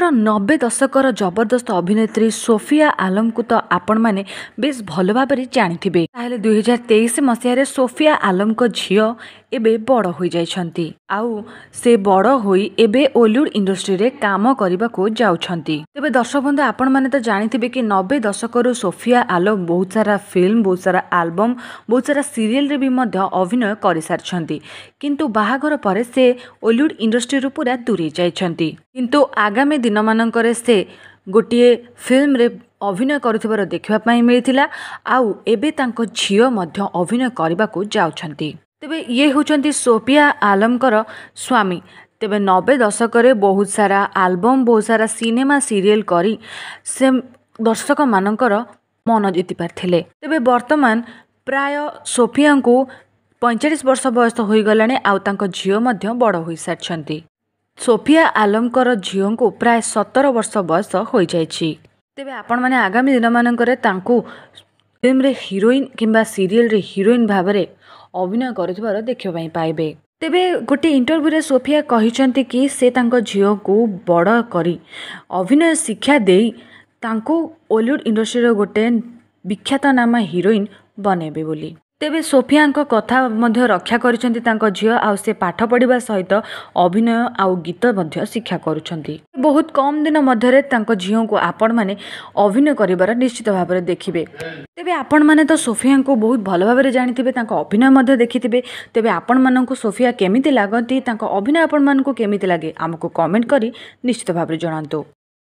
नब् दशक जबरदस्त अभिनेत्री सोफिया आलम ऊ त आप बेस भन्नुभयो जाने दुई हजार तेइस मस सोफिया आलमको झियो ଏବେ ବଡ଼ ହୋଇଯାଇଛନ୍ତି ଆଉ ସେ ବଡ଼ ହୋଇ ଏବେ ଓଲିଉଡ୍ ଇଣ୍ଡଷ୍ଟ୍ରିରେ କାମ କରିବାକୁ ଯାଉଛନ୍ତି ତେବେ ଦର୍ଶକ ବନ୍ଧୁ ଆପଣମାନେ ତ ଜାଣିଥିବେ କି ନବେ ଦଶକରୁ ସୋଫିଆ ଆଲୋକ ବହୁତ ସାରା ଫିଲ୍ମ ବହୁତ ସାରା ଆଲବମ୍ ବହୁତ ସାରା ସିରିଏଲରେ ବି ମଧ୍ୟ ଅଭିନୟ କରିସାରିଛନ୍ତି କିନ୍ତୁ ବାହାଘର ପରେ ସେ ଓଲିଉଡ୍ ଇଣ୍ଡଷ୍ଟ୍ରିରୁ ପୁରା ଦୂରେଇ ଯାଇଛନ୍ତି କିନ୍ତୁ ଆଗାମୀ ଦିନମାନଙ୍କରେ ସେ ଗୋଟିଏ ଫିଲ୍ମରେ ଅଭିନୟ କରୁଥିବାର ଦେଖିବା ପାଇଁ ମିଳିଥିଲା ଆଉ ଏବେ ତାଙ୍କ ଝିଅ ମଧ୍ୟ ଅଭିନୟ କରିବାକୁ ଯାଉଛନ୍ତି तपाईँ सोफिया आलमकर स्वामी तबे दशकले बहुत सारा आलबम बहुत सारा सिनेमा करी से दर्शक मन जिति पारि तर्तमान प्राय सोफिया पैँचालिस वर्ष बयसलाउ त झिउ बड हो सोफिया आलम को प्राय सतर वर्ष बयस आपण आगामी दिन म ଫିଲ୍ମରେ ହିରୋଇନ୍ କିମ୍ବା ସିରିଏଲ୍ରେ ହିରୋଇନ୍ ଭାବରେ ଅଭିନୟ କରୁଥିବାର ଦେଖିବା ପାଇଁ ପାଇବେ ତେବେ ଗୋଟିଏ ଇଣ୍ଟରଭ୍ୟୁରେ ସୋଫିଆ କହିଛନ୍ତି କି ସେ ତାଙ୍କ ଝିଅକୁ ବଡ଼ କରି ଅଭିନୟ ଶିକ୍ଷା ଦେଇ ତାଙ୍କୁ ଓଲିଉଡ଼ ଇଣ୍ଡଷ୍ଟ୍ରିର ଗୋଟେ ବିଖ୍ୟାତ ନାମ ହିରୋଇନ୍ ବନେଇବେ ବୋଲି तेबै सोफिया कथा झिय आउँ पाठ सहित अभिनय आउँ गीत शिक्षाकुँदै बहुत कम दिन अभिनय गरेर निश्चित भावना देखि तपाईँ आपण म सोफिया बहुत भल भाविथे त अभिनय देखिथे तेबै आप सोफिया केमिति लाग केमि लागे आमु कमेन्ट गरि निश्चित भावना जाँतु